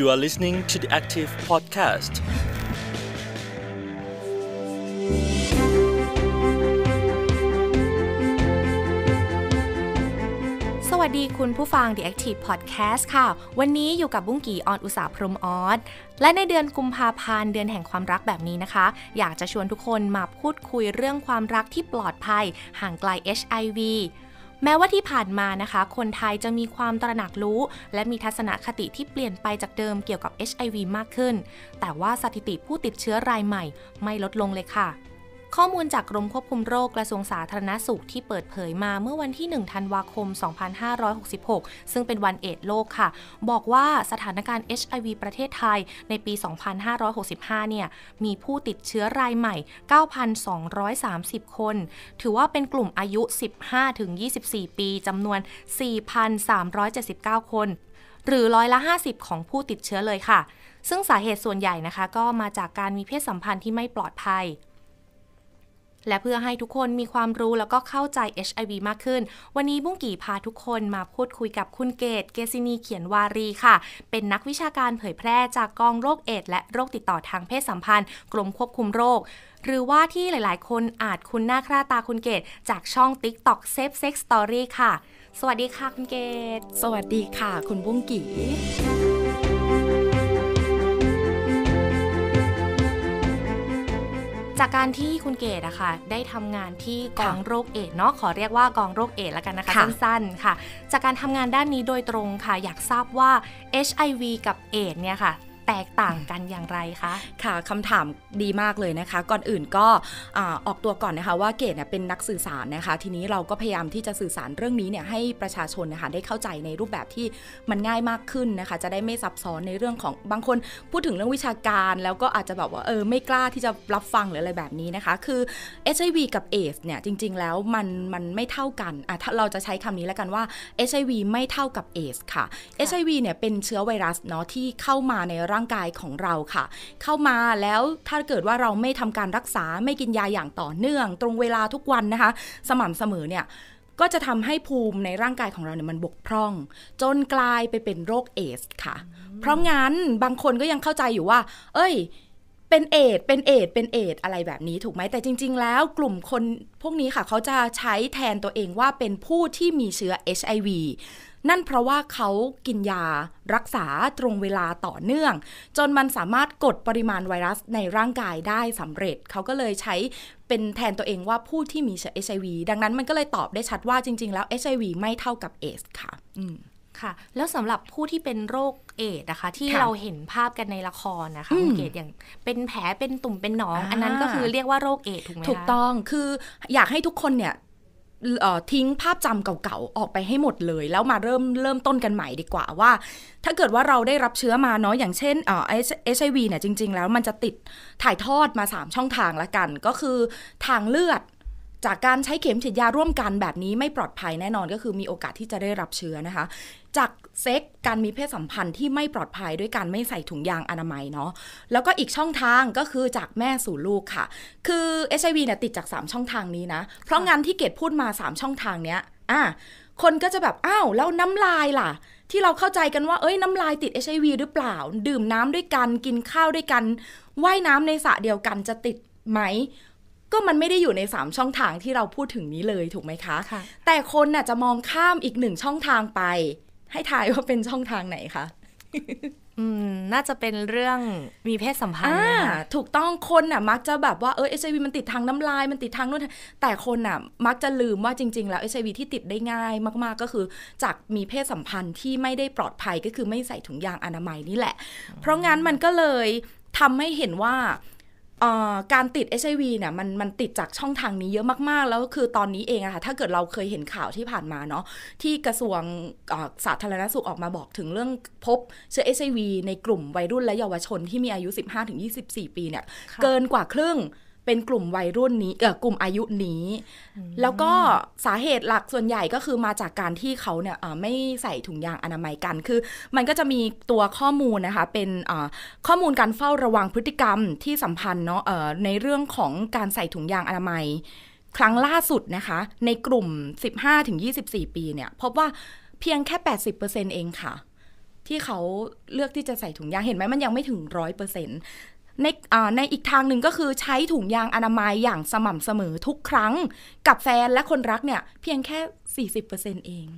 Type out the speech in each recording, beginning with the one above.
You are listening to the Active Podcast. สวัสดีคุณผู้ฟัง The Active Podcast ค่ะ วันนี้อยู่กับบุ้งกี่ออนอุตสาพรมออสและในเดือนกุมภาพันธ์เดือนแห่งความรักแบบนี้นะคะ อยากจะชวนทุกคนมาพูดคุยเรื่องความรักที่ปลอดภัยห่างไกล HIV แม้ว่าที่ผ่านมานะคะ คนไทยจะมีความตระหนักรู้ และมีทัศนคติที่เปลี่ยนไปจากเดิมเกี่ยวกับ HIV มากขึ้น แต่ว่าสถิติผู้ติดเชื้อรายใหม่ไม่ลดลงเลยค่ะข้อมูลจากกรมควบคุมโรคกระทรวงสาธารณสุขที่เปิดเผยมาเมื่อวันที่ 1 ธันวาคม 2566 ซึ่งเป็นวันเอดโลกค่ะ บอกว่าสถานการณ์ HIV ประเทศไทยในปี 2565 เนี่ยมีผู้ติดเชื้อรายใหม่ 9,230 คน ถือว่าเป็นกลุ่มอายุ 15-24 ปี จำนวน 4,379 คน หรือร้อยละ 50 ของผู้ติดเชื้อเลยค่ะ ซึ่งสาเหตุส่วนใหญ่นะคะ ก็มาจากการมีเพศสัมพันธ์ที่ไม่ปลอดภัยและเพื่อให้ทุกคนมีความรู้แล้วก็เข้าใจ HIV มากขึ้น วันนี้บุ้งกี่พาทุกคนมาพูดคุยกับคุณเกต เกซินีเขียนวารีค่ะ เป็นนักวิชาการเผยแพร่จากกองโรคเอดและโรคติดต่อทางเพศสัมพันธ์ กรมควบคุมโรค หรือว่าที่หลายๆคนอาจคุ้นหน้าคราตาคุณเกต จากช่อง TikTok Safe Sex Story ค่ะ สวัสดีค่ะ คุณเกตสวัสดีค่ะ คุณบุ้งกีจากการที่คุณเกดอะค่ะได้ทำงานที่กองโรคเอดเนาะขอเรียกว่ากองโรคเอดแล้วกันนะคะคะสั้นๆค่ะ จากการทำงานด้านนี้โดยตรงค่ะ อยากทราบว่า HIV กับเอดเนี่ยค่ะแตกต่างกันอย่างไรคะ ค่ะ คำถามดีมากเลยนะคะ ก่อนอื่นก็ออกตัวก่อนนะคะว่าเกดเนี่ยเป็นนักสื่อสารนะคะ ทีนี้เราก็พยายามที่จะสื่อสารเรื่องนี้เนี่ยให้ประชาชนนะคะได้เข้าใจในรูปแบบที่มันง่ายมากขึ้นนะคะ จะได้ไม่ซับซ้อนในเรื่องของ บางคนพูดถึงเรื่องวิชาการแล้วก็อาจจะแบบว่าเออไม่กล้าที่จะรับฟังหรืออะไรแบบนี้นะคะ คือ HIV กับ AIDS เนี่ยจริงๆ แล้วมันมันไม่เท่ากัน อ่ะเราจะใช้คำนี้แล้วกันว่า HIV ไม่เท่ากับ AIDS ค่ะ HIV เนี่ยเป็นเชื้อไวรัสเนาะที่เข้ามาในรร่างกายของเราค่ะ เข้ามาแล้วถ้าเกิดว่าเราไม่ทำการรักษาไม่กินยาอย่างต่อเนื่อง ตรงเวลาทุกวันนะคะสม่ำเสมอเนี่ยก็จะทำให้ภูมิในร่างกายของเราเนี่ยมันบกพร่อง จนกลายไปเป็นโรคเอส ค่ะ เพราะงั้นบางคนก็ยังเข้าใจอยู่ว่า เอ้ยเป็นเอดเป็นเอดเป็นเอดอะไรแบบนี้ถูกไหมแต่จริง ๆ แล้วกลุ่มคนพวกนี้ค่ะเขาจะใช้แทนตัวเองว่าเป็นผู้ที่มีเชื้อ HIV นั่นเพราะว่าเขากินยารักษาตรงเวลาต่อเนื่อง จนมันสามารถกดปริมาณไวรัสในร่างกายได้สำเร็จเขาก็เลยใช้เป็นแทนตัวเองว่าผู้ที่มีเชื้อ HIV ดังนั้นมันก็เลยตอบได้ชัดว่าจริงๆแล้ว HIV ไม่เท่ากับเอสค่ะค่ะ แล้วสำหรับผู้ที่เป็นโรคเอดนะคะ ที่เราเห็นภาพกันในละครนะคะคุณเกดอย่างเป็นแผลเป็นตุ่มเป็นหนอง อันนั้นก็คือเรียกว่าโรคเอดถูกไหมถูกต้องคืออยากให้ทุกคนเนี่ยทิ้งภาพจำเก่าๆ ออกไปให้หมดเลย แล้วมาเริ่มเริ่มต้นกันใหม่ดีกว่าว่า ถ้าเกิดว่าเราได้รับเชื้อมาเนาะอย่างเช่นเอชไอวีเนี่ยจริงๆ แล้วมันจะติดถ่ายทอดมา 3 ช่องทางละกัน ก็คือทางเลือดจากการใช้เข็มฉีดยาร่วมกันแบบนี้ไม่ปลอดภัยแน่นอนก็คือมีโอกาสที่จะได้รับเชื้อนะคะ จากเซ็กการมีเพศสัมพันธ์ที่ไม่ปลอดภัยด้วยการไม่ใส่ถุงยางอนามัยเนาะแล้วก็อีกช่องทางก็คือจากแม่สู่ลูกค่ะ คือเออวีเนี่ยติดจาก 3 ช่องทางนี้นะ เพราะงานที่เกดพูดมา 3 ช่องทางเนี้ยอ่ะคนก็จะแบบ อ้าว แล้วน้ำลายล่ะ ที่เราเข้าใจกันว่า เอ้ยน้ำลายติดเออวีหรือเปล่าดื่มน้ำด้วยกันกินข้าวด้วยกันว่ายน้ำในสระเดียวกันจะติดไหมก็มันไม่ได้อยู่ใน 3 ช่องทางที่เราพูดถึงนี้เลยถูกไหมคะคะแต่คนน่ะจะมองข้ามอีกหนึ่งช่องทางไป ให้ทายว่าเป็นช่องทางไหนคะ อืม น่าจะเป็นเรื่องมีเพศสัมพันธ์อ่าถูกต้อง คนน่ะมักจะแบบว่าเออเอชไอวีมันติดทางน้ำลายมันติดทางนู่นแต่คนน่ะมักจะลืมว่าจริงๆ แล้วเอชไอวีที่ติดได้ง่าย มาก ๆก็คือ จากมีเพศสัมพันธ์ที่ไม่ได้ปลอดภัยก็คือไม่ใส่ถุงยางอนามัยนี่แหละ เพราะงั้นมันก็เลยทำให้เห็นว่าการติด HIV เนี่ยมันมันติดจากช่องทางนี้เยอะมาก ๆ แล้วคือตอนนี้เองอะค่ะถ้าเกิดเราเคยเห็นข่าวที่ผ่านมาเนาะที่กระทรวงสาธารณสุขออกมาบอกถึงเรื่องพบเชื้อ HIV ในกลุ่มวัยรุ่นและเยาวชนที่มีอายุ 15-24 ปีเนี่ยเกินกว่าครึ่งเป็นกลุ่มวัยรุ่นนี้เออกลุ่มอายุนี้ แล้วก็สาเหตุหลักส่วนใหญ่ก็คือมาจากการที่เขาเนี่ยไม่ใส่ถุงยางอนามัยกัน คือ มันก็จะมีตัวข้อมูลนะคะ เป็นข้อมูลการเฝ้าระวังพฤติกรรมที่สัมพันธ์เนาะในเรื่องของการใส่ถุงยางอนามัย ครั้งล่าสุดนะคะ ในกลุ่ม 15-24 ปีเนี่ยพบว่าเพียงแค่ 80%เองค่ะ ที่เขาเลือกที่จะใส่ถุงยางเห็นไหมมันยังไม่ถึงร้อยเปอร์เซ็นต์ในในอีกทางหนึ่งก็คือใช้ถุงยางอนามัยอย่างสม่ำเสมอ ทุกครั้งกับแฟนและคนรักเนี่ย เพียงแค่ 40%เอง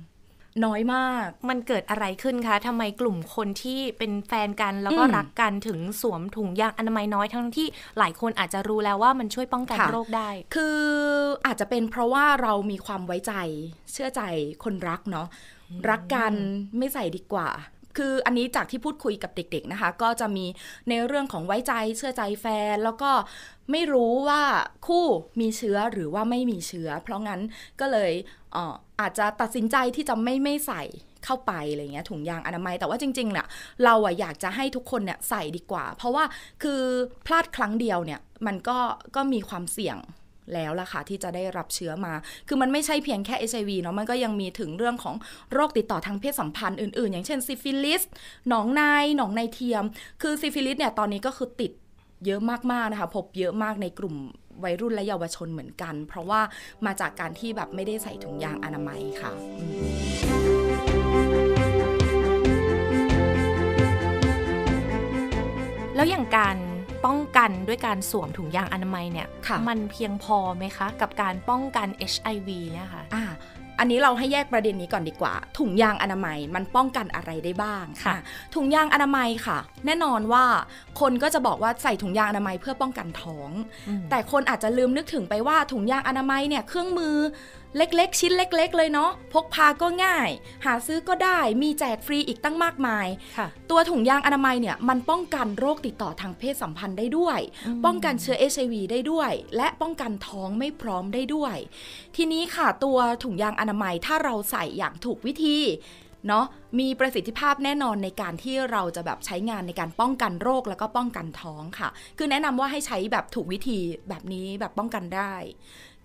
น้อยมาก มันเกิดอะไรขึ้นคะทำไมกลุ่มคนที่เป็นแฟนกันแล้วก็รักกันถึงสวมถุงยางอนามัยน้อยทั้งที่หลายคนอาจจะรู้แล้วว่ามันช่วยป้องกันโรคได้ คืออาจจะเป็นเพราะว่าเรามีความไว้ใจเชื่อใจคนรักเนาะรักกันไม่ใส่ดีกว่าคืออันนี้จากที่พูดคุยกับเด็กๆนะคะ ก็จะมีในเรื่องของไว้ใจเชื่อใจแฟน แล้วก็ไม่รู้ว่าคู่มีเชื้อหรือว่าไม่มีเชื้อ เพราะงั้นก็เลยเอออาจจะตัดสินใจที่จะไม่ไม่ใส่เข้าไปอะไรเงี้ยถุงยางอนามัยแต่ว่าจริงๆเนี่ยเราอะอยากจะให้ทุกคนเนี่ยใส่ดีกว่า เพราะว่าคือพลาดครั้งเดียวเนี่ยมันก็ก็มีความเสี่ยงแล้วล่ะค่ะ ที่จะได้รับเชื้อมา คือมันไม่ใช่เพียงแค่ HIV เนาะ มันก็ยังมีถึงเรื่องของโรคติดต่อทางเพศสัมพันธ์อื่นๆ อย่างเช่นซิฟิลิส หนองใน หนองในเทียม คือซิฟิลิสเนี่ยตอนนี้ก็คือติดเยอะมากๆนะคะ พบเยอะมากในกลุ่มวัยรุ่นและเยาวชนเหมือนกัน เพราะว่ามาจากการที่แบบไม่ได้ใส่ถุงยางอนามัยค่ะ แล้วอย่างการป้องกันด้วยการสวมถุงยางอนามัยเนี่ยมันเพียงพอไหมคะกับการป้องกัน HIV เนี่ยคะ่ะอันนี้เราให้แยกประเด็นนี้ก่อนดีกว่า ถุงยางอนามัยมันป้องกันอะไรได้บ้างค่ะ ถุงยางอนามัยค่ะ แน่นอนว่าคนก็จะบอกว่าใส่ถุงยางอนามัยเพื่อป้องกันท้อง แต่คนอาจจะลืมนึกถึงไปว่าถุงยางอนามัยเนี่ยเครื่องมือเล็กๆชิ้นเล็กๆเลยเนาะพกพาก็ง่าย หาซื้อก็ได้มีแจกฟรีอีกตั้งมากมายตัวถุงยางอนามัยเนี่ยมันป้องกันโรคติดต่อทางเพศสัมพันธ์ได้ด้วยป้องกันเชื้อเอชไอวีได้ด้วย และป้องกันท้องไม่พร้อมได้ด้วย ทีนี้ค่ะ ตัวถุงยางอนามัยถ้าเราใส่อย่างถูกวิธีเนาะมีประสิทธิภาพแน่นอนในการที่เราจะแบบใช้งานในการป้องกันโรคแล้วก็ป้องกันท้องค่ะ คือแนะนำว่าให้ใช้แบบถูกวิธีแบบนี้แบบป้องกันได้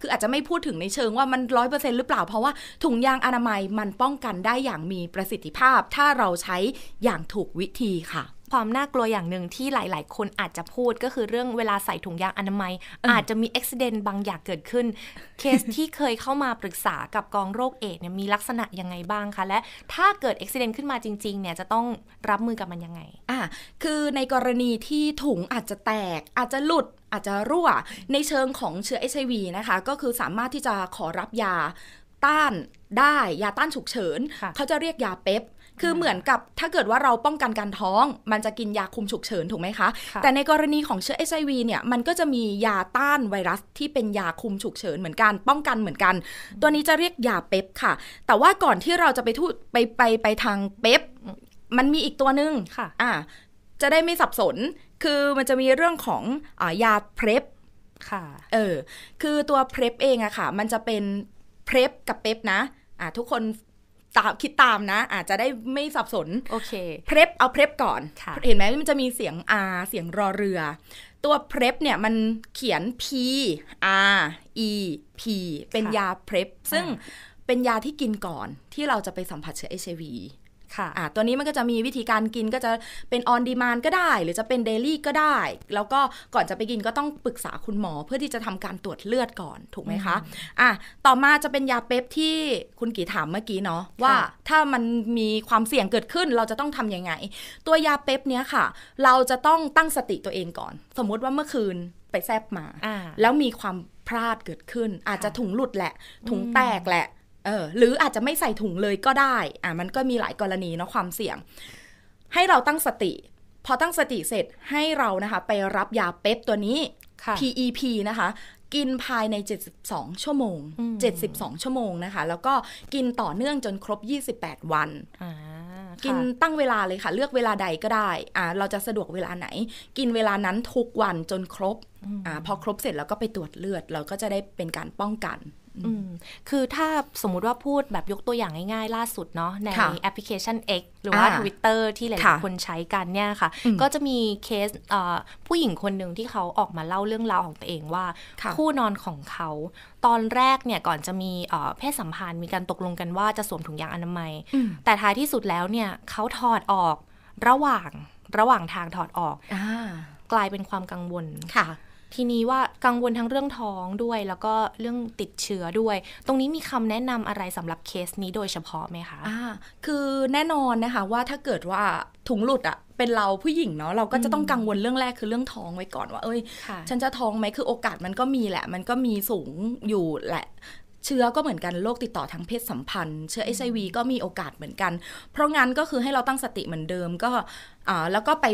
คืออาจจะไม่พูดถึงในเชิงว่ามันร้อยเปอร์เซ็นต์หรือเปล่าเพราะว่าถุงยางอนามัยมันป้องกันได้อย่างมีประสิทธิภาพ ถ้าเราใช้อย่างถูกวิธีค่ะความน่ากลัวอย่างหนึ่งที่หลาย ๆ คนอาจจะพูดก็คือเรื่องเวลาใส่ถุงยางอนามัย อาจจะมีอุบิเหตุบางอย่างเกิดขึ้น เคสที่เคยเข้ามาปรึกษากับกองโรคเอดเนี่ยมีลักษณะยังไงบ้างคะ และถ้าเกิดอุบิเหตุขึ้นมาจริง ๆ เนี่ยจะต้องรับมือกับมันยังไง อ่ะ คือในกรณีที่ถุงอาจจะแตก อาจจะหลุดอาจจะรั่วในเชิงของเชื้ออ h วีนะคะก็คือสามารถที่จะขอรับยาต้านได้ยาต้านฉุกเฉินเขาจะเรียกยาเป๊ปคือเหมือนกับถ้าเกิดว่าเราป้องกันการท้อง มันจะกินยาคุมฉุกเฉินถูกไหมคะแต่ในกรณีของเชื้อ HIV เนี่ย มันก็จะมียาต้านไวรัสที่เป็นยาคุมฉุกเฉินเหมือนกัน ป้องกันเหมือนกัน ตัวนี้จะเรียกยาเป๊ปค่ะ แต่ว่าก่อนที่เราจะไปทูไปไปไปทางเป๊ปมันมีอีกตัวหนึ่งค่ะอ่าจะได้ไม่สับสนคือมันจะมีเรื่องของอยาเพปค่ะเออคือตัวเพลปเองอะค่ะ มันจะเป็นเพลปกับเป๊ปนะอ่าทุกคนตามคิดตามนะอาจจะได้ไม่สับสน โอเคเพลบเอาเพลบก่อน เห็นไหมมันจะมีเสียง R เสียงรอเรือ ตัวเพลบเนี่ยมันเขียน P R E P เป็นยาเพลบซึ่งเป็นยาที่กินก่อนที่เราจะไปสัมผัสเชื้อ HIV ค่ะะตัวนี้มันก็จะมีวิธีการกินก็จะเป็นออนดีมานก็ได้ หรือจะเป็นเดลี่ก็ได้ แล้วก็ก่อนจะไปกินก็ต้องปรึกษาคุณหมอเพื่อที่จะทำการตรวจเลือดก่อนถูกไหมคะอ่ะต่อมาจะเป็นยาเป๊ปที่คุณกีถามเมื่อกี้เนาะว่าถ้ามันมีความเสี่ยงเกิดขึ้นเราจะต้องทํำยังไง ตัวยาเป๊ปเนี้ยค่ะ เราจะต้องตั้งสติตัวเองก่อน สมมุติว่าเมื่อคืนไปแซบมา แล้วมีความพลาดเกิดขึ้น อาจจะถุงหลุดแหละถุงแตกแหละเออหรืออาจจะไม่ใส่ถุงเลยก็ได้อ่ามันก็มีหลายกรณีเนาะความเสี่ยงให้เราตั้งสติ พอตั้งสติเสร็จให้เรานะคะไปรับยาเป๊ปตัวนี้ PEP นะคะกินภายใน 72 ชั่วโมง 72 ชั่วโมงนะคะแล้วก็กินต่อเนื่องจนครบ 28 วันกินตั้งเวลาเลยค่ะ เลือกเวลาใดก็ได้อ่าเราจะสะดวกเวลาไหน กินเวลานั้นทุกวันจนครบอ่าพอครบเสร็จแล้วก็ไปตรวจเลือด เราก็จะได้เป็นการป้องกันคือถ้าสมมุติว่าพูดแบบยกตัวอย่างง่าย ๆล่าสุดเนาะในแอปพลิเคชัน X หรือว่า Twitter ที่หลายๆคนใช้กันเนี่ยค่ะ ก็จะมีเคสผู้หญิงคนหนึ่งที่เขาออกมาเล่าเรื่องราวของตัวเองว่า คู่นอนของเขาตอนแรกเนี่ยก่อนจะมีเพศสัมพันธ์ มีการตกลงกันว่าจะสวมถุงยางอนามัย แต่ท้ายที่สุดแล้วเนี่ยเขาถอดออกระหว่างระหว่างทางถอดออกอกลายเป็นความกังวลค่ะทีนี้ว่ากังวลทั้งเรื่องท้องด้วยแล้วก็เรื่องติดเชื้อด้วย ตรงนี้มีคำแนะนำอะไรสำหรับเคสนี้โดยเฉพาะไหมคะอ่าคือแน่นอนนะคะว่าถ้าเกิดว่าถุงหลุดอะเป็นเราผู้หญิงเนาะเราก็จะต้องกังวลเรื่องแรกคือเรื่องท้องไว้ก่อนว่า เอ้ยฉันจะท้องไหมคือโอกาสมันก็มีแหละ มันก็มีสูงอยู่แหละ เชื้อก็เหมือนกันโรคติดต่อทางเพศสัมพันธ์ เชื้อไอซวีก็มีโอกาสเหมือนกัน เพราะงั้นก็คือให้เราตั้งสติเหมือนเดิมก็แล้วก็ไป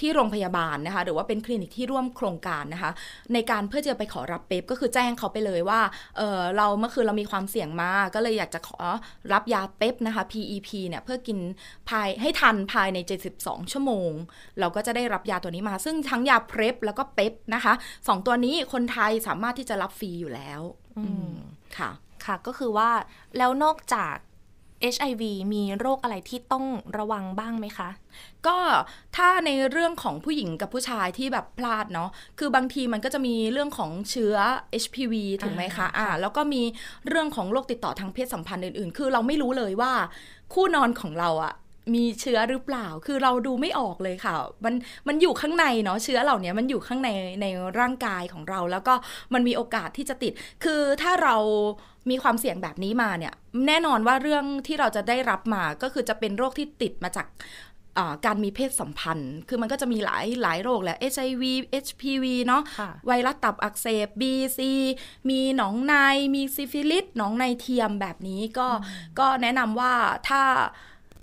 ที่โรงพยาบาลนะคะ หรือว่าเป็นคลินิกที่ร่วมโครงการนะคะ ในการเพื่อจะไปขอรับเป๊ปก็คือแจ้งเขาไปเลยว่าเเราเมื่อคืนเรามีความเสี่ยงมาก็เลยอยากจะขอรับยาเป๊ปนะคะ PEP เนี่ยเพื่อกินภายให้ทันภายใน 72 ชั่วโมง เราก็จะได้รับยาตัวนี้มา ซึ่งทั้งยาเพรปแล้วก็เป๊ปนะคะสองตัวนี้คนไทยสามารถที่จะรับฟรีอยู่แล้วค่ะ ค่ะ ก็คือว่าแล้วนอกจาก HIV มีโรคอะไรที่ต้องระวังบ้างไหมคะ ก็ถ้าในเรื่องของผู้หญิงกับผู้ชายที่แบบพลาดเนาะ คือบางทีมันก็จะมีเรื่องของเชื้อ HPV ถูกไหมคะอ่า แล้วก็มีเรื่องของโรคติดต่อทางเพศสัมพันธ์อื่นๆ คือเราไม่รู้เลยว่าคู่นอนของเราอะมีเชื้อหรือเปล่า คือเราดูไม่ออกเลยค่ะ มัน มันอยู่ข้างในเนาะ เชื้อเหล่านี้มันอยู่ข้างในในร่างกายของเรา แล้วก็มันมีโอกาสที่จะติด คือถ้าเรามีความเสี่ยงแบบนี้มาเนี่ย แน่นอนว่าเรื่องที่เราจะได้รับมาก็คือจะเป็นโรคที่ติดมาจาก การมีเพศสัมพันธ์ คือมันก็จะมีหลายหลายโรคแหละ HIV HPV เนาะ ไวรัสตับอักเสบ BC มีหนองใน มีซิฟิลิส หนองในเทียมแบบนี้ ก็ ก็แนะนำว่าถ้า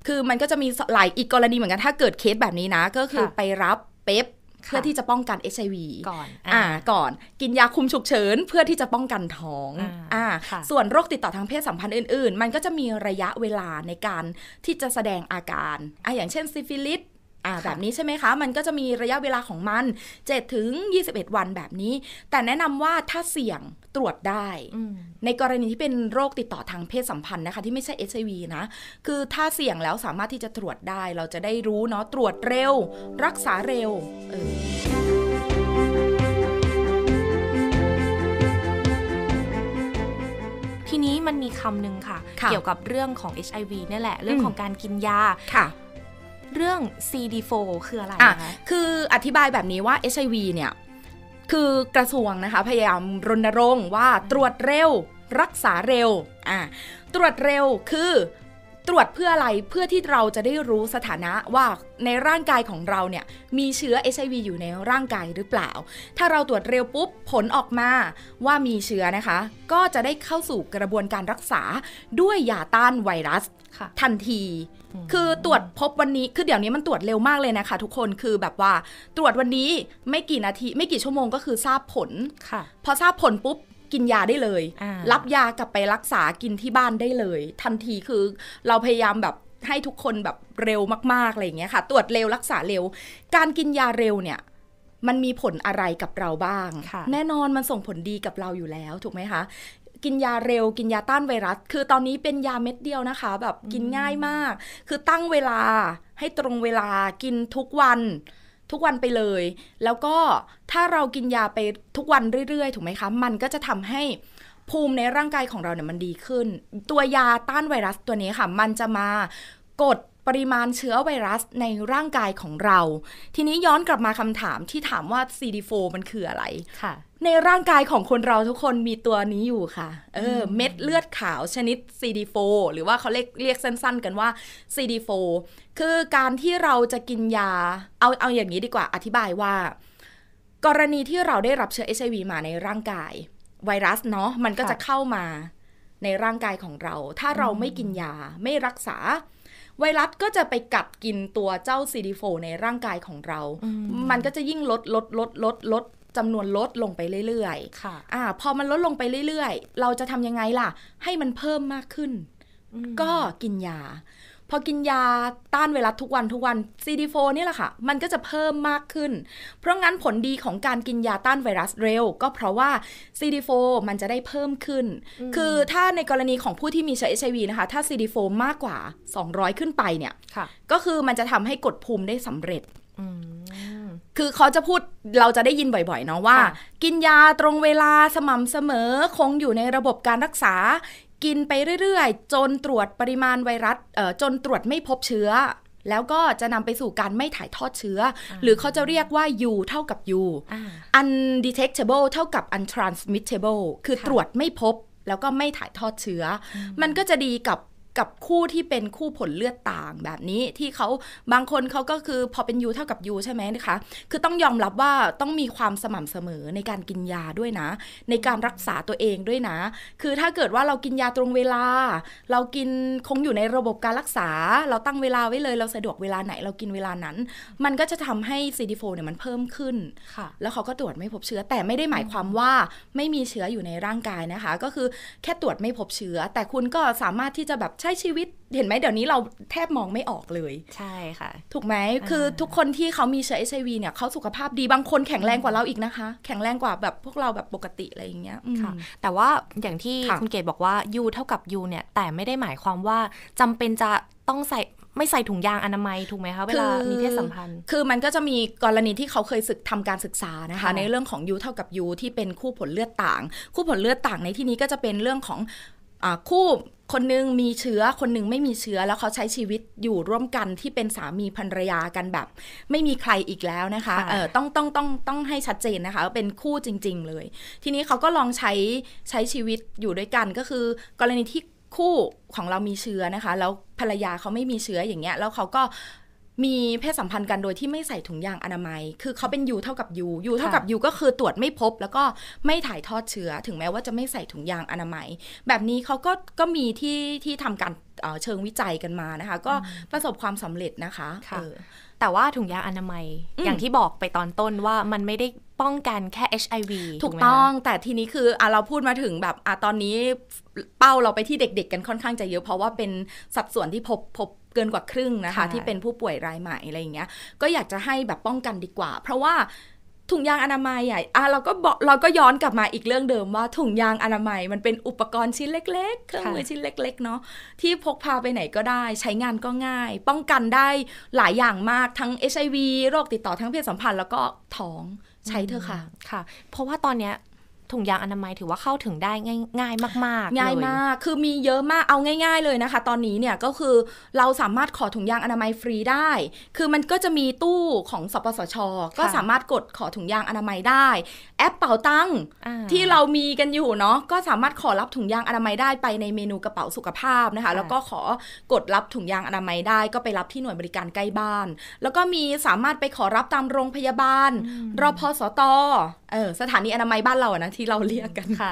คือมันก็จะมีหลายอีกกรณีเหมือนกัน ถ้าเกิดเคสแบบนี้นะก็คือไปรับเป๊ปเพื่อที่จะป้องกันเออวีก่อนอ่าก่อนกินยาคุมฉุกเฉิน เพื่อที่จะป้องกันท้องอ่าส่วนโรคติดต่อทางเพศสัมพันธ์อื่นๆ มันก็จะมีระยะเวลาในการที่จะแสดงอาการอ่าอย่างเช่นซิฟิลิสอ่าแบบนี้ใช่ไหมคะ มันก็จะมีระยะเวลาของมัน7ถึง21 วันแบบนี้ แต่แนะนำว่าถ้าเสี่ยงตรวจได้ในกรณีที่เป็นโรคติดต่อทางเพศสัมพันธ์นะคะ ที่ไม่ใช่ HIV นะ คือถ้าเสี่ยงแล้วสามารถที่จะตรวจได้เราจะได้รู้เนาะตรวจเร็ว รักษาเร็วออทีนี้มันมีคำหนึ่งค่ะคะเกี่ยวกับเรื่องของ HIV เนี่ยแหละ เรื่องของการกินยาค่ะเรื่อง CD4 คืออะไรคะคืออธิบายแบบนี้ว่า HIV เนี่ยคือกระทรวงนะคะ พยายามรณรงค์ว่าตรวจเร็ว รักษาเร็ว อ่าตรวจเร็วคือตรวจเพื่ออะไรเพื่อที่เราจะได้รู้สถานะว่าในร่างกายของเราเนี่ยมีเชื้อเอวีอยู่ในร่างกายหรือเปล่า ถ้าเราตรวจเร็วปุ๊บผลออกมาว่ามีเชื้อนะคะ ก็จะได้เข้าสู่กระบวนการรักษาด้วยยาต้านไวรัส ทันที คือตรวจพบวันนี้คือเดี๋ยวนี้มันตรวจเร็วมากเลยนะคะ ทุกคนคือแบบว่าตรวจวันนี้ไม่กี่นาทีไม่กี่ชั่วโมงก็คือทราบผลพอทราบผลปุ๊บกินยาได้เลย รับยากลับไปรักษากินที่บ้านได้เลย ทันทีคือเราพยายามแบบให้ทุกคนแบบเร็วมากๆอะไรอย่างเงี้ยค่ะ ตรวจเร็วรักษาเร็ว การกินยาเร็วเนี่ยมันมีผลอะไรกับเราบ้างแน่นอนมันส่งผลดีกับเราอยู่แล้วถูกไหมคะกินยาเร็ว กินยาต้านไวรัสคือตอนนี้เป็นยาเม็ดเดียวนะคะแบบกินง่ายมาก คือตั้งเวลาให้ตรงเวลากินทุกวันทุกวันไปเลย แล้วก็ถ้าเรากินยาไปทุกวันเรื่อยๆ ถูกไหมคะ มันก็จะทำให้ภูมิในร่างกายของเราเนี่ยมันดีขึ้น ตัวยาต้านไวรัสตัวนี้ค่ะ มันจะมากดปริมาณเชื้อไวรัสในร่างกายของเรา ทีนี้ย้อนกลับมาคำถามที่ถามว่า CD4 มันคืออะไร ค่ะในร่างกายของคนเราทุกคนมีตัวนี้อยู่ค่ะ เออ เม็ดเลือดขาวชนิด CD4 หรือว่าเขาเรียกเรียกสั้นๆ กันว่า CD4 คือการที่เราจะกินยา เอาเอาอย่างนี้ดีกว่า อธิบายว่ากรณีที่เราได้รับเชื้อ HIV มาในร่างกาย ไวรัสเนาะมันก็จะเข้ามาในร่างกายของเรา ถ้าเราไม่กินยาไม่รักษา ไวรัสก็จะไปกัดกินตัวเจ้า CD4 ในร่างกายของเรา มันก็จะยิ่งลดลดลดลดลดลดจำนวนลดลงไปเรื่อยๆ ค่ะอ่า พอมันลดลงไปเรื่อยๆ เราจะทำยังไงล่ะ ให้มันเพิ่มมากขึ้น ก็กินยา พอกินยาต้านไวรัสทุกวันทุกวัน CD4 เนี่ยแหละค่ะ มันก็จะเพิ่มมากขึ้น เพราะงั้นผลดีของการกินยาต้านไวรัสเร็วก็เพราะว่า CD4 มันจะได้เพิ่มขึ้น คือถ้าในกรณีของผู้ที่มีเชื้อ HIV นะคะ ถ้า CD4 มากกว่า 200 ขึ้นไปเนี่ยก็คือมันจะทำให้กดภูมิได้สำเร็จคือเขาจะพูดเราจะได้ยินบ่อยๆเนาะว่า กินยาตรงเวลาสม่ำเสมอคงอยู่ในระบบการรักษา กินไปเรื่อยๆจนตรวจปริมาณไวรัสจนตรวจไม่พบเชื้อ แล้วก็จะนำไปสู่การไม่ถ่ายทอดเชื้ออหรือเขาจะเรียกว่า U เท่ากับ U undetectable เท่ากับ untransmittable คือตรวจไม่พบแล้วก็ไม่ถ่ายทอดเชื้อ มันก็จะดีกับกับคู่ที่เป็นคู่ผลเลือดต่างแบบนี้ที่เขาบางคนเขาก็คือพอเป็นยูเท่ากับยูใช่ไหมนะคะคือต้องยอมรับว่าต้องมีความสม่ำเสมอในการกินยาด้วยนะ ในการรักษาตัวเองด้วยนะ คือถ้าเกิดว่าเรากินยาตรงเวลา เรากินคงอยู่ในระบบการรักษาเราตั้งเวลาไว้เลยเราสะดวกเวลาไหน เรากินเวลานั้นมันก็จะทำให้ซีดีโฟเนี่ยมันเพิ่มขึ้นแล้วเขาก็ตรวจไม่พบเชื้อแต่ไม่ได้หมายความว่าไม่มีเชื้ออยู่ในร่างกายนะคะ ก็คือแค่ตรวจไม่พบเชื้อ แต่คุณก็สามารถที่จะแบบใช้ชีวิตเห็นไหมเดี๋ยวนี้เราแทบมองไม่ออกเลยใช่ค่ะ ถูกไหมคือทุกคนที่เขามีเชื้อเอชไอวีเนี่ยเขาสุขภาพดีบางคนแข็งแรงกว่าเราอีกนะคะ แข็งแรงกว่าแบบพวกเราแบบปกติอะไรอย่างเงี้ยค่ะแต่ว่าอย่างที่คุณเกดบอกว่ายูเท่ากับยูเนี่ย แต่ไม่ได้หมายความว่าจำเป็นจะต้องใส่ไม่ใส่ถุงยางอนามัยถูกไหมคะเวลามีเพศสัมพันธ์คือมันก็จะมีกรณีที่เขาเคยศึกทำการศึกษานะคะในเรื่องของยูเท่ากับยูที่เป็นคู่ผลเลือดต่าง คู่ผลเลือดต่างในที่นี้ก็จะเป็นเรื่องของคู่คนนึงมีเชื้อคนนึงไม่มีเชื้อแล้วเขาใช้ชีวิตอยู่ร่วมกันที่เป็นสามีภรรยากันแบบ ไม่มีใครอีกแล้วนะคะเออต้องต้องต้องต้องให้ชัดเจนนะคะว่าเป็นคู่จริง ๆ เลย ทีนี้เขาก็ลองใช้ใช้ชีวิตอยู่ด้วยกันก็คือ กรณีที่คู่ของเรามีเชื้อนะคะแล้วภรรยาเขาไม่มีเชื้ออย่างเงี้ย แล้วเขาก็มีเพศสัมพันธ์กันโดยที่ไม่ใส่ถุงยางอนามัย คือเขาเป็นยูเท่ากับยูยูเท่ากับยูก็คือตรวจไม่พบแล้วก็ไม่ถ่ายทอดเชื้อ ถึงแม้ว่าจะไม่ใส่ถุงยางอนามัย แบบนี้เขาก็ก็มีที่ที่ทำการเชิงวิจัยกันมานะคะ ก็ประสบความสำเร็จนะคะคะแต่ว่าถุงยางอนามัยอย่างที่บอกไปตอนต้นว่ามันไม่ได้ป้องกันแค่ HIV ถูกต้อง แต่ทีนี้คืออเราพูดมาถึงแบบอตอนนี้เป้าเราไปที่เด็กๆกันค่อนข้างจะเยอะเพราะว่าเป็นสัดส่วนที่พบพบเกินกว่าครึ่งนะคะ ที่เป็นผู้ป่วยรายใหม่อะไรอย่างเงี้ย ก็อยากจะให้แบบป้องกันดีกว่า เพราะว่าถุงยางอนามัยอ่ะเราก็บอกเราก็ย้อนกลับมาอีกเรื่องเดิมว่า ถุงยางอนามัยมันเป็นอุปกรณ์ชิ้นเล็ก ๆเครื่องมือชิ้นเล็ก ๆ เนาะที่พกพาไปไหนก็ได้ ใช้งานก็ง่าย ป้องกันได้หลายอย่างมากทั้ง HIV โรคติดต่อทั้งเพศสัมพันธ์แล้วก็ท้องใช้เธอค่ะค่ะ เพราะว่าตอนเนี้ยถุงยางอนามัยถือว่าเข้าถึงได้ง่ายๆามากๆ ง่ายมาก คือมีเยอะมาก เอาง่ายๆเลยนะคะ ตอนนี้เนี่ยก็คือเราสามารถขอถุงยางอนามัยฟรีได้ คือมันก็จะมีตู้ของสปสชก็สามารถกดขอถุงยางอนามัยได้ แอปเป๋าตังที่เรามีกันอยู่เนาะก็สามารถขอรับถุงยางอนามัยได้ไปในเมนูกระเป๋าสุขภาพนะคะ แล้วก็ขอกดรับถุงยางอนามัยได้ก็ไปรับที่หน่วยบริการใกล้บ้าน แล้วก็มีสามารถไปขอรับตามโรงพยาบาล รพสตเออสถานีอนามัยบ้านเราอะนะที่เราเรียกกันค่ะ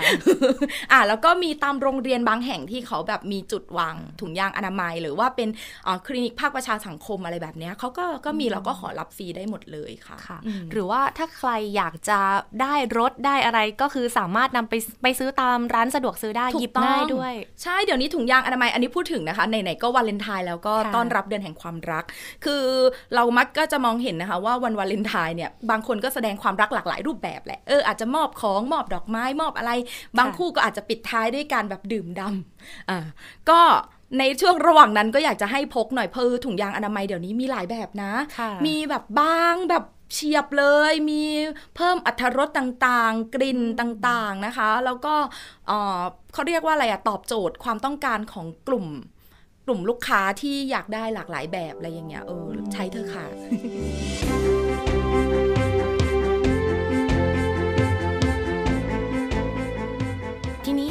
อ่าแล้วก็มีตามโรงเรียนบางแห่งที่เขาแบบมีจุดวางถุงยางอนามัย หรือว่าเป็นอ่าคลินิกภาคประชาสังคมอะไรแบบเนี้ยเขาก็ก็มีเราก็ขอรับฟรีได้หมดเลยค่ะคะหรือว่าถ้าใครอยากจะได้รถได้อะไรก็คือสามารถนำไปไปซื้อตามร้านสะดวกซื้อได้หยิบง่ายด้วย ใช่เดี๋ยวนี้ถุงยางอนามัยอันนี้พูดถึงนะคะไหนๆก็วาเลนไทน์แล้วก็ต้อนรับเดือนแห่งความรัก คือเรามักก็จะมองเห็นนะคะ ว่าวันวาเลนไทน์เนี่ยบางคนก็แสดงความรักหลากหลายรูปแบบแหละเอออาจจะมอบของมอบดอกไม้มอบอะไร บางคู่ก็อาจจะปิดท้ายด้วยการแบบดื่มดำอ่าก็ในช่วงระหว่างนั้นก็อยากจะให้พกหน่อยเพอถุงยางอนามัยเดี๋ยวนี้มีหลายแบบนะ มีแบบบาง แบบเฉียบเลย มีเพิ่มอัตรสต่างๆ กลิ่นต่างๆนะคะ แล้วก็เขาเรียกว่าอะไรอะตอบโจทย์ความต้องการของกลุ่มกลุ่มลูกค้าที่อยากได้หลากหลายแบบอะไรอย่างเงี้ยเออใช้เธอค่ะ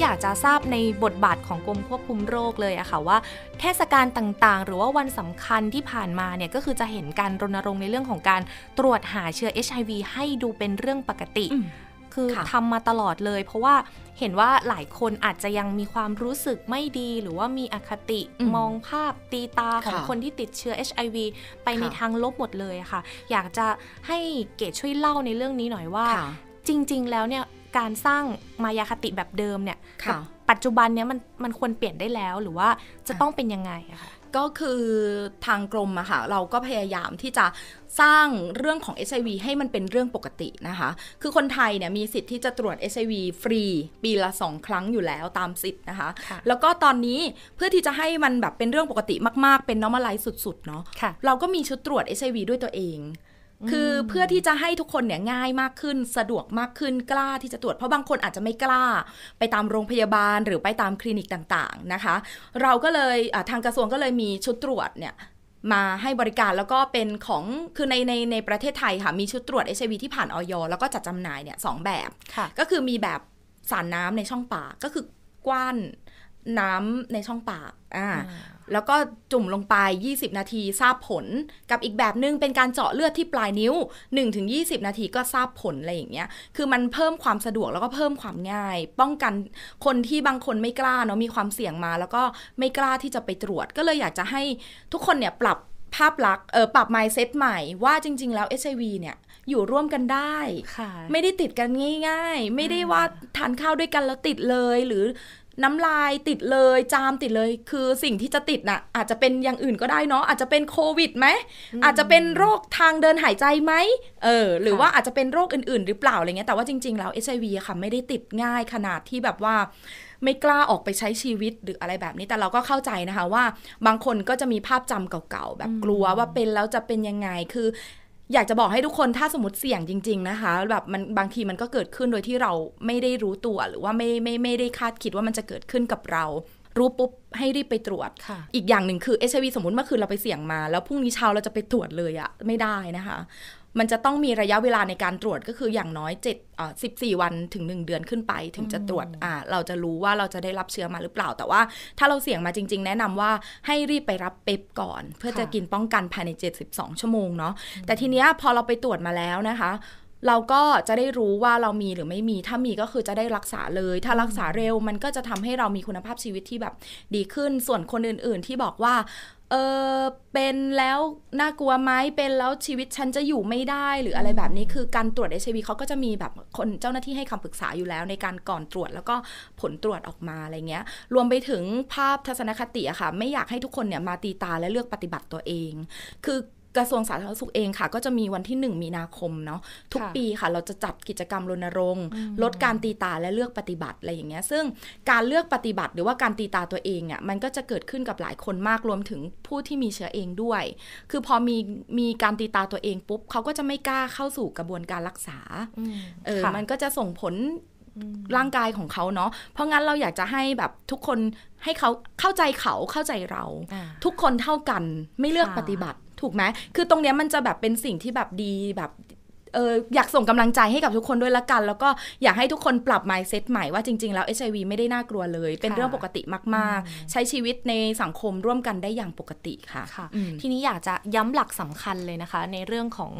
อากจะทราบในบทบาทของกรมควบคุมโรคเลยอะค่ะว่าเทศกาลต่างๆ หรือว่าวันสำคัญที่ผ่านมาเนี่ยก็คือจะเห็นการรณรงค์ในเรื่องของการตรวจหาเชื้อ HIV ให้ดูเป็นเรื่องปกติ คือทำมาตลอดเลยเพราะว่าเห็นว่าหลายคนอาจจะยังมีความรู้สึกไม่ดี หรือว่ามีอคติมองภาพตีตาของคนที่ติดเชื้อ HIV ไปในทางลบหมดเลยค่ะ อยากจะให้เกดช่วยเล่าในเรื่องนี้หน่อยว่า จริงๆแล้วเนี่ยการสร้างมายาคติแบบเดิมเนี่ย ปัจจุบันเนี้ยมันมันควรเปลี่ยนได้แล้วหรือว่าจะต้องเป็นยังไงอะคะก็คือทางกรมอะค่ะเราก็พยายามที่จะสร้างเรื่องของ HIV ให้มันเป็นเรื่องปกตินะคะ คือคนไทยเนี่ยมีสิทธิ์ที่จะตรวจ HIV ฟรี ปีละ 2 ครั้งอยู่แล้วตามสิทธิ์นะคะคะแล้วก็ตอนนี้เพื่อที่จะให้มันแบบเป็นเรื่องปกติมากๆเป็นนอ r m a ล i z สุดๆเนาะะเราก็มีชุดตรวจ HIV ด้วยตัวเองคือเพื่อที่จะให้ทุกคนเนี่ยง่ายมากขึ้นสะดวกมากขึ้นกล้าที่จะตรวจเพราะบางคนอาจจะไม่กล้า ไปตามโรงพยาบาลหรือไปตามคลินิกต่างๆนะคะ เราก็เลยทางกระทรวงก็เลยมีชุดตรวจเนี่ยมาให้บริการแล้วก็เป็นของคือในในในประเทศไทยค่ะมีชุดตรวจเอชวีที่ผ่านออย แล้วก็จัดจำหน่ายเนี่ยสองแบบก็คือมีแบบสารน้ำในช่องปากก็คือกว้านน้ำในช่องปากอ่าแล้วก็จุ่มลงไป 20 นาทีทราบผลกับอีกแบบนึงเป็นการเจาะเลือดที่ปลายนิ้ว 1-20 นาทีก็ทราบผล อะไรอย่างเงี้ยคือมันเพิ่มความสะดวกแล้วก็เพิ่มความง่าย ป้องกันคนที่บางคนไม่กล้าเนาะมีความเสี่ยงมา แล้วก็ไม่กล้าที่จะไปตรวจ ก็เลยอยากจะให้ทุกคนเนี่ยปรับภาพลักษณ์เออปรับ mindset ใหม่ว่าจริง ๆ แล้ว HIV เนี่ยอยู่ร่วมกันได้ไม่ได้ติดกันง่ายๆ ไม่ได้ว่าทานข้าวด้วยกันแล้วติดเลยหรือน้ำลายติดเลยจามติดเลยคือสิ่งที่จะติดน่ะอาจจะเป็นอย่างอื่นก็ได้เนาะอาจจะเป็นโควิดไหมอาจจะเป็นโรคทางเดินหายใจไหม เออ หรือว่าอาจจะเป็นโรคอื่นๆหรือเปล่าอะไรเงี้ยแต่ว่าจริงๆแล้วเอชไอวีค่ะไม่ได้ติดง่ายขนาดที่แบบว่าไม่กล้าออกไปใช้ชีวิตหรืออะไรแบบนี้แต่เราก็เข้าใจนะคะว่า บางคนก็จะมีภาพจำเก่าๆแบบกลัวว่าเป็นแล้วจะเป็นยังไง คืออยากจะบอกให้ทุกคนถ้าสมมติเสี่ยงจริง ๆนะคะแบบมันบางทีมันก็เกิดขึ้นโดยที่เราไม่ได้รู้ตัว หรือว่าไม่ไม่ไม่ได้คาดคิดว่ามันจะเกิดขึ้นกับเรา รู้ปุ๊บให้รีบไปตรวจอีกอย่างหนึ่งคือเอชวีสมมติเมื่อคืนเราไปเสี่ยงมาแล้วพรุ่งนี้เช้าเราจะไปตรวจเลยอะไม่ได้นะคะมันจะต้องมีระยะเวลาในการตรวจก็คืออย่างน้อย7อ่อี่วันถึง 1 เดือนขึ้นไป ถึงจะตรวจ อ่า เราจะรู้ว่าเราจะได้รับเชื้อมาหรือเปล่า แต่ว่าถ้าเราเสี่ยงมาจริง ๆ แนะนำว่าให้รีบไปรับเป๊ปก่อน เพื่อจะกินป้องกันภายใน 72 ชั่วโมงเนาะแต่ทีเนี้ยพอเราไปตรวจมาแล้วนะคะเราก็จะได้รู้ว่าเรามีหรือไม่มี ถ้ามีก็คือจะได้รักษาเลย ถ้ารักษาเร็วมันก็จะทำให้เรามีคุณภาพชีวิตที่แบบ ดีขึ้น ส่วนคนอื่นๆ ที่บอกว่า เออเป็นแล้วน่ากลัวไหม เป็นแล้วชีวิตฉันจะอยู่ไม่ได้ หรืออะไรแบบนี้ คือการตรวจอ h วีเขาก็จะมีแบบคนเจ้าหน้าที่ให้คำปรึกษาอยู่แล้ว ในการก่อนตรวจแล้วก็ผลตรวจออกมาอะไรเงี้ย รวมไปถึงภาพทัศนคติอะค่ะ ไม่อยากให้ทุกคนเนี่ยมาตีตาและเลือกปฏิบัติตัวเอง คือกระทรวงสาธารณสุขเองค่ะก็จะมีวันที่ 1 มีนาคมเนาะทุกปีค่ะเราจะจัดกิจกรรมรณรงค์ ลดการตีตาและเลือกปฏิบัติอะไรอย่างเงี้ย ซึ่งการเลือกปฏิบัติหรือว่าการตีตาตัวเองอ่ะมันก็จะเกิดขึ้นกับหลายคนมากรวมถึงผู้ที่มีเชื้อเองด้วย คือพอมีมีการตีตาตัวเองปุ๊บเขาก็จะไม่กล้าเข้าสู่กระบวนการรักษาเออมันก็จะส่งผลร่างกายของเขาเนาะเพราะงั้นเราอยากจะให้แบบทุกคนให้เขาเข้าใจเขาเข้าใจเรา ทุกคนเท่ากันไม่เลือกปฏิบัติถูกไหม คือตรงเนี้ยมันจะแบบเป็นสิ่งที่แบบดีแบบเอออยากส่งกำลังใจให้กับทุกคนด้วยละกัน แล้วก็อยากให้ทุกคนปรับ mindset ใหม่ว่าจริงๆแล้ว HIV ไม่ได้น่ากลัวเลย เป็นเรื่องปกติมากๆ ใช้ชีวิตในสังคมร่วมกันได้อย่างปกติค่ะคะทีนี้อยากจะย้ำหลักสำคัญเลยนะคะ ในเรื่องของ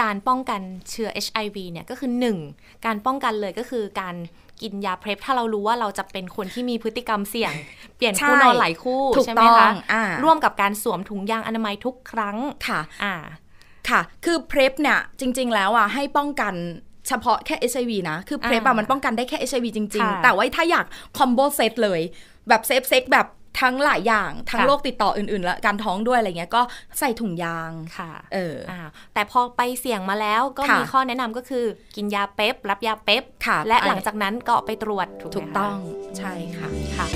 การป้องกันเชื้อ HIV เนี่ยก็คือ 1 การป้องกันเลยก็คือการกินยาเพลฟถ้าเรารู้ว่าเราจะเป็นคนที่มีพฤติกรรมเสี่ยง เปลี่ยนคู่นอนหลายคู่ใช่ไหมคะร่วมกับการสวมถุงยางอนามัยทุกครั้งค่ะ อ่าค่ะ คือเพลฟเนี่ยจริงๆแล้วอ่ะให้ป้องกันเฉพาะแค่ HIV นะ คือเพลฟอ่ะมันป้องกันได้แค่ HIV จริง ๆ แต่ว่าถ้าอยากคอมโบเซตเลย แบบเซฟเซ็กแบบทั้งหลายอย่างทั้งโรคติดต่ออื่นๆและการท้องด้วย อะไรเงี้ยก็ใส่ถุงยาง ค่ะเอออแต่พอไปเสี่ยงมาแล้วก็มีข้อแนะนำก็คือกินยาเป๊ปรับยาเป๊ปและหลังจากนั้นก็ไปตรวจถูกต้องใช่ค่ะค่ะ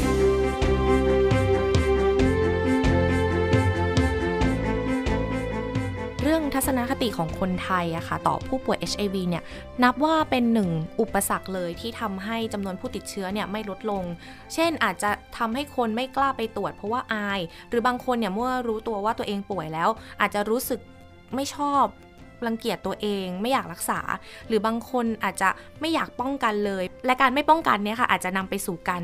เรื่องทัศนคติของคนไทยอะคะ่ะต่อผู้ป่วย HIV เนี่ยนับว่าเป็นหนึ่งอุปสรรคเลยที่ทำให้จำนวนผู้ติดเชื้อเนี่ยไม่ลดลง เช่น อาจจะทำให้คนไม่กล้าไปตรวจเพราะว่าอาย หรือบางคนเนี่ยเมื่อรู้ตัวว่าตัวเองป่วยแล้ว อาจจะรู้สึกไม่ชอบรังเกียจตัวเอง ไม่อยากรักษา หรือบางคนอาจจะไม่อยากป้องกันเลย และการไม่ป้องกันเนี่ยค่ะอาจจะนำไปสู่การ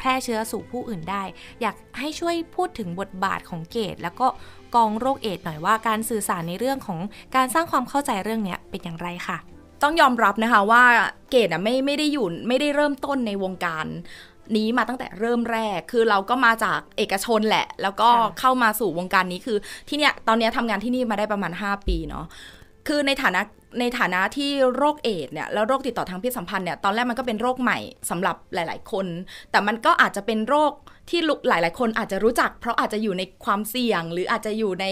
แพร่เชื้อสู่ผู้อื่นได้อยากให้ช่วยพูดถึงบทบาทของเกตแล้วก็กองโรคเอดหน่อยว่าการสื่อสารในเรื่องของการสร้างความเข้าใจเรื่องนี้เป็นอย่างไรค่ะ ต้องยอมรับนะคะว่าเกดไม่ไม่ได้อยู่ไม่ได้เริ่มต้นในวงการ นี้มาตั้งแต่เริ่มแรก คือเราก็มาจากเอกชนแหละ แล้วก็เข้ามาสู่วงการนี้คือที่เนี้ย ตอนเนี้ยทำงานที่นี่มาได้ประมาณ 5 ปีเนาะคือในฐานะในฐานะที่โรคเอดเนี่ยแล้วโรคติดต่อทางเพศสัมพันธ์เนี่ยตอนแรกมันก็เป็นโรคใหม่สำหรับหลาย ๆ คน แต่มันก็อาจจะเป็นโรคที่หลาย ๆ คนอาจจะรู้จัก เพราะอาจจะอยู่ในความเสี่ยง หรืออาจจะอยู่ใน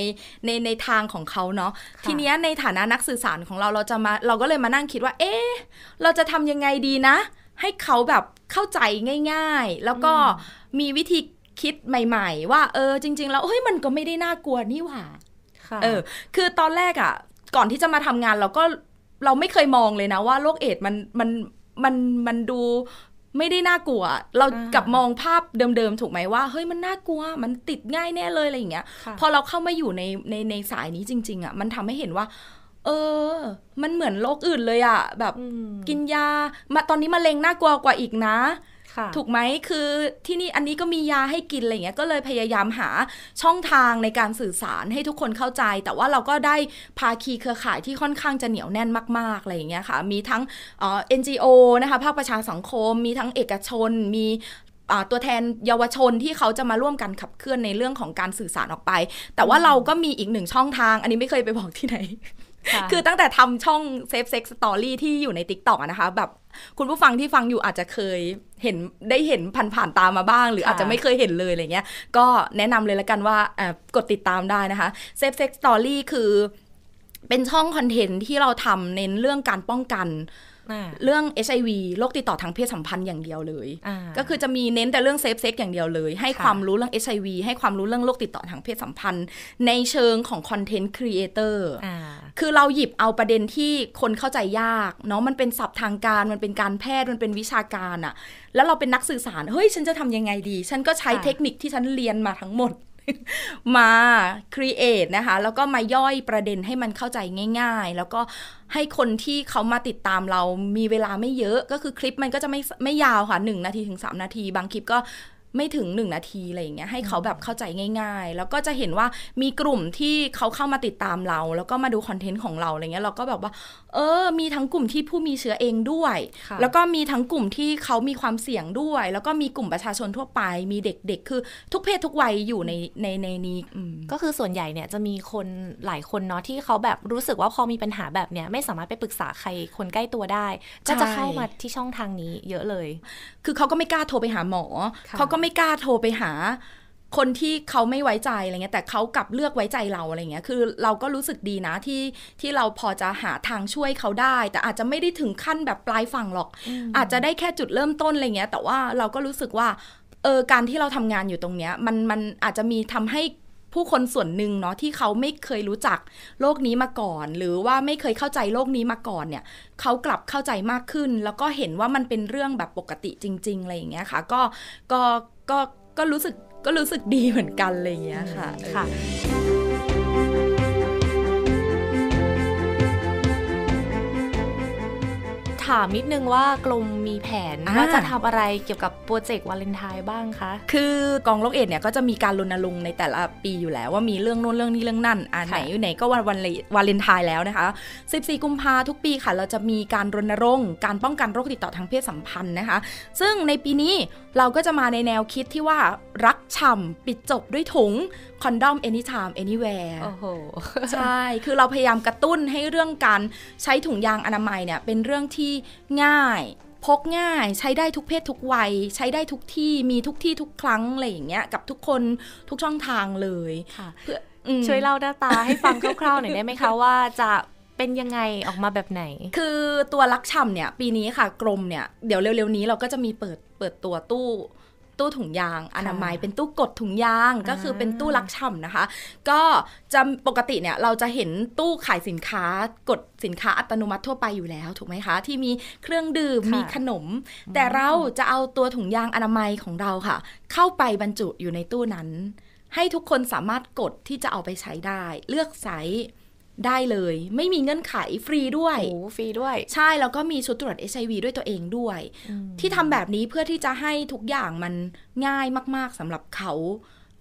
ในในทางของเขาเนาะทีเนี้ยในฐานะนักสื่อสารของเราเราจะมา เราก็เลยมานั่งคิดว่า เอ๊เราจะทำยังไงดีนะ ให้เขาแบบเข้าใจง่าย ๆ แล้วก็มีวิธีคิดใหม่ ๆ ว่าเออจริง ๆ แล้วเฮ้ยมันก็ไม่ได้น่ากลัวนี่หว่าเออ คือตอนแรกอะ่ะก่อนที่จะมาทำงานเราก็เราไม่เคยมองเลยนะว่าโรคเอดมันมันมันมันดู ไม่ได้น่ากลัว เรากลับมองภาพเดิมๆถูกไหมว่า เฮ้ยมันน่ากลัว มันติดง่ายแน่เลยอะไรอย่างเงี้ยพอเราเข้ามาอยู่ในในในสายนี้จริง ๆอะ่ะมันทำให้เห็นว่า เออ มันเหมือนโรคอื่นเลยอะ่ะ แบบกินยามาตอนนี้มะเร็งน่ากลัวกว่าอีกนะถูกไหมคือที่นี่อันนี้ก็มียาให้กินอะไรเงี้ยก็เลยพยายามหาช่องทางในการสื่อสารให้ทุกคนเข้าใจแต่ว่าเราก็ได้ภาคีเครือข่ายที่ค่อนข้างจะเหนียวแน่นมากๆอะไรเงี้ยค่ะมีทั้งเอ็นจีโอนะคะภาคประชาสังคม มีทั้งเอกชน มีตัวแทนเยาวชนที่เขาจะมาร่วมกันขับเคลื่อนในเรื่องของการสื่อสารออกไป แต่ว่าเราก็มีอีกหนึ่งช่องทาง อันนี้ไม่เคยไปบอกที่ไหนคือตั้งแต่ทำช่องเซฟเซ็กสตอรี่ที่อยู่ในทิกต o k นะคะ แบบคุณผู้ฟังที่ฟังอยู่อาจจะเคยเห็นได้เห็นผ่านผ่านตามมาบ้าง หรืออาจจะไม่เคยเห็นเลยอะไรเงี้ย ก็แนะนำเลยละกันว่ากดติดตามได้นะคะเซฟเซ็กสตอรี่คือเป็นช่องคอนเทนต์ที่เราทำเน้นเรื่องการป้องกันเรื่อง HIV โรคติดต่อทางเพศสัมพันธ์อย่างเดียวเลย ก็คือจะมีเน้นแต่เรื่องเซฟเซ็กอย่างเดียวเลย ให้ความรู้เรื่อง HIV ให้ความรู้เรื่องโรคติดต่อทางเพศสัมพันธ์ในเชิงของคอนเทนต์ครีเอเตอร์คือเราหยิบเอาประเด็นที่คนเข้าใจยากเนาะมันเป็นศัพท์ทางการมันเป็นการแพทย์มันเป็นวิชาการอะแล้วเราเป็นนักสื่อสารเฮ้ย ฉันจะทำยังไงดี ฉันก็ใช้เทคนิคที่ฉันเรียนมาทั้งหมดมาครีเอทนะคะแล้วก็มาย่อยประเด็นให้มันเข้าใจง่ายๆ แล้วก็ให้คนที่เขามาติดตามเรามีเวลาไม่เยอะก็คือคลิปมันก็จะไม่ไม่ยาวค่ะหนึ่งนาทีถึงสามนาที บางคลิปก็ไม่ถึง1นาทีอะไรอย่างเงี้ยให้เขาแบบเข้าใจง่ายๆ แล้วก็จะเห็นว่ามีกลุ่มที่เขาเข้ามาติดตามเราแล้วก็มาดูคอนเทนต์ของเราอะไรเงี้ยเราก็แบบว่าเออ มีทั้งกลุ่มที่ผู้มีเชื้อเองด้วย แล้วก็มีทั้งกลุ่มที่เขามีความเสี่ยงด้วย แล้วก็มีกลุ่มประชาชนทั่วไป มีเด็กๆ คือทุกเพศทุกวัยอยู่ในในในนี้ก็คือส่วนใหญ่เนี่ยจะมีคนหลายคนเนาะที่เขาแบบรู้สึกว่าพอมีปัญหาแบบเนี้ยไม่สามารถไปปรึกษาใครคนใกล้ตัวได้ก็จะเข้ามาที่ช่องทางนี้เยอะเลย คือเขาก็ไม่กล้าโทรไปหาหมอเขาก็ไมไม่กล้าโทรไปหาคนที่เขาไม่ไว้ใจอะไรเงี้ย แต่เขากลับเลือกไว้ใจเราอะไรเงี้ยคือเราก็รู้สึกดีนะที่ที่เราพอจะหาทางช่วยเขาได้ แต่อาจจะไม่ได้ถึงขั้นแบบปลายฝั่งหรอก อาจจะได้แค่จุดเริ่มต้นอะไรเงี้ยแต่ว่าเราก็รู้สึกว่าเออการที่เราทำงานอยู่ตรงเนี้ย มันมันอาจจะมีทำให้ผู้คนส่วนหนึ่งเนาะที่เขาไม่เคยรู้จักโลกนี้มาก่อน หรือว่าไม่เคยเข้าใจโลกนี้มาก่อนเนี่ย เขากลับเข้าใจมากขึ้น แล้วก็เห็นว่ามันเป็นเรื่องแบบปกติจริงๆอะไรอย่างเงี้ยค่ะ ก็ก็ก็ ก็รู้สึก ก็รู้สึกดีเหมือนกันอะไรอย่างเงี้ยค่ะค่ะถามนิดนึงว่ากลมมีแผนว่าจะทำอะไรเกี่ยวกับโปรเจกต์วาเลนไทน์บ้างคะคือกองโรคเอดเนี่ยก็จะมีการรณรงค์ในแต่ละปีอยู่แล้ว ว่ามีเรื่องนู้นเรื่องนี้เรื่องนั่นอ่าไหนอยู่ไหนก็วันวันวาเลนไทน์แล้วนะคะ14 กุมภาทุกปีค่ะเราจะมีการรณรงค์การป้องกันโรคติดต่อทางเพศสัมพันธ์นะคะ ซึ่งในปีนี้เราก็จะมาในแนวคิดที่ว่ารักฉ่ำปิดจบด้วยถุงคอนดอม anytime anywhere โอ้โหใช่ คือเราพยายามกระตุ้นให้เรื่องการใช้ถุงยางอนามัยเนี่ย เป็นเรื่องที่ง่าย พกง่ายใช้ได้ทุกเพศทุกวัย ใช้ได้ทุกที่มีทุกที่ทุกครั้งอะไรอย่างเงี้ยกับทุกคนทุกช่องทางเลยเพื่อช่วยเล่าหน้าตาให้ฟังคร่าว ๆ หน่อยได้ไหมคะ ว่าจะเป็นยังไงออกมาแบบไหน คือตัวลักชัมเนี่ย ปีนี้ค่ะกรมเนี่ย เดี๋ยวเร็วๆนี้เราก็จะมีเปิดเปิดตัวตู้ตู้ถุงยางอนามัยเป็นตู้กดถุงยางก็คือเป็นตู้ลักช่ำนะคะ ก็จะปกติเนี่ย เราจะเห็นตู้ขายสินค้า กดสินค้าอัตโนมัติทั่วไปอยู่แล้ว ถูกไหมคะ ที่มีเครื่องดื่มมีขนม แต่เราจะเอาตัวถุงยางอนามัยของเราค่ะ เข้าไปบรรจุอยู่ในตู้นั้น ให้ทุกคนสามารถกดที่จะเอาไปใช้ได้ เลือกไซส์ได้เลยไม่มีเงื่อนไขฟรีด้วยโอ้ฟรีด้วย ใช่แล้วก็มีชุดตรวจ HIV ด้วยตัวเองด้วย ที่ทำแบบนี้เพื่อที่จะให้ทุกอย่างมันง่ายมากๆสำหรับเขา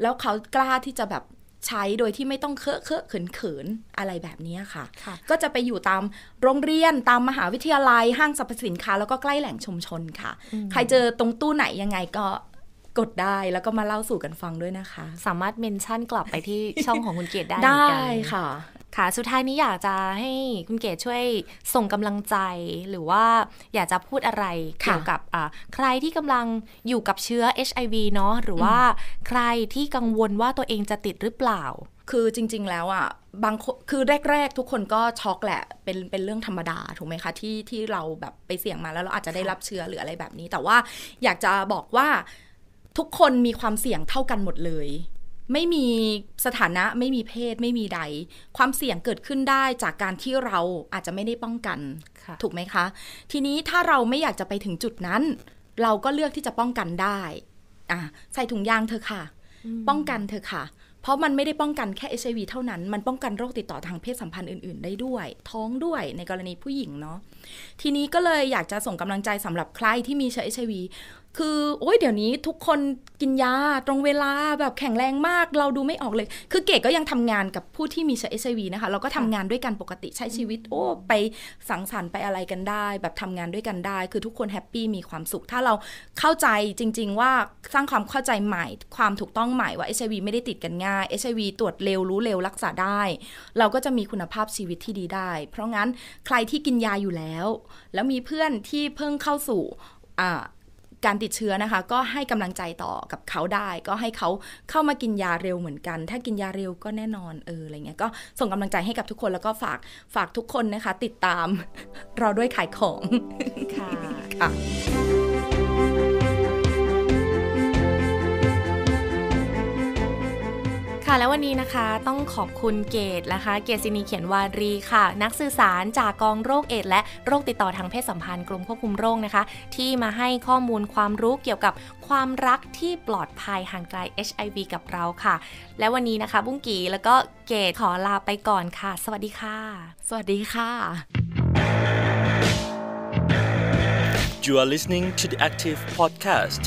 แล้วเขากล้าที่จะแบบใช้โดยที่ไม่ต้องเคอะเคอะเขินเขินอะไรแบบนี้ค่ะคะก็จะไปอยู่ตามโรงเรียนตามมหาวิทยาลัยห้างสรรพสินค้า แล้วก็ใกล้แหล่งชุมชนค่ะ ใครเจอตรงตู้ไหนยังไงก็กดได้แล้วก็มาเล่าสู่กันฟังด้วยนะคะ สามารถเมนชั่นกลับไปที่ช่องของคุณเกดได้ได้ค่ะค่ะสุดท้ายนี้อยากจะให้คุณเกดช่วยส่งกำลังใจ หรือว่าอยากจะพูดอะไรเกี่ยวกับใครที่กำลังอยู่กับเชื้อ HIV เนาะหรือว่าใครที่กังวลว่าตัวเองจะติดหรือเปล่า คือจริง ๆ แล้วอ่ะบางคือแรกๆทุกคนก็ช็อกแหละเป็นเป็นเรื่องธรรมดา ถูกไหมคะที่ที่เราแบบไปเสี่ยงมาแล้วเราอาจจะได้รับเชื้อหรืออะไรแบบนี้ แต่ว่าอยากจะบอกว่าทุกคนมีความเสี่ยงเท่ากันหมดเลยไม่มีสถานะไม่มีเพศไม่มีใด ความเสี่ยงเกิดขึ้นได้จากการที่เราอาจจะไม่ได้ป้องกัน ถูกไหมคะ ทีนี้ถ้าเราไม่อยากจะไปถึงจุดนั้น เราก็เลือกที่จะป้องกันได้อ่ะใส่ถุงยางเธอค่ะ ป้องกันเธอค่ะ เพราะมันไม่ได้ป้องกันแค่เอชวีเท่านั้น มันป้องกันโรคติดต่อทางเพศสัมพันธ์อื่นๆ ได้ด้วย ท้องด้วยในกรณีผู้หญิงเนาะ ทีนี้ก็เลยอยากจะส่งกำลังใจสำหรับใครที่มีเชื้อเอชวีคือ โอ้ยเดี๋ยวนี้ทุกคนกินยาตรงเวลาแบบแข็งแรงมาก เราดูไม่ออกเลย คือเกดก็ยังทำงานกับผู้ที่มีเชื้อเอชไอวีนะคะ เราก็ทำงานด้วยกันปกติใช้ชีวิตโอ้ ไปสังสรรค์ไปอะไรกันได้ แบบทำงานด้วยกันได้ คือทุกคนแฮปปี้มีความสุข ถ้าเราเข้าใจจริงๆ ว่าสร้างความเข้าใจใหม่ ความถูกต้องใหม่ว่าเอชไอวีไม่ได้ติดกันง่ายเอชไอวีตรวจเร็วรู้เร็วรักษาได้ เราก็จะมีคุณภาพชีวิตที่ดีได้ เพราะงั้นใครที่กินยาอยู่แล้ว แล้วมีเพื่อนที่เพิ่งเข้าสู่การติดเชื้อนะคะ ก็ให้กำลังใจต่อกับเขาได้ ก็ให้เขาเข้ามากินยาเร็วเหมือนกัน ถ้ากินยาเร็วก็แน่นอนเอออะไรเงี้ยก็ส่งกำลังใจให้กับทุกคนแล้วก็ฝากฝากทุกคนนะคะติดตามเราด้วยขายของค่ะค่ะแล้ววันนี้นะคะต้องขอบคุณเกตนะคะ เกตซินีเขียนวารีค่ะ นักสื่อสารจากกองโรคเอดและโรคติดต่อทางเพศสัมพันธ์กรมควบคุมโรคนะคะ ที่มาให้ข้อมูลความรู้เกี่ยวกับความรักที่ปลอดภัยห่างไกล HIV กับเราค่ะ และวันนี้นะคะ บุ้งกีแล้วก็เกตขอลาไปก่อนค่ะ สวัสดีค่ะ สวัสดีค่ะ You are listening to the Active Podcast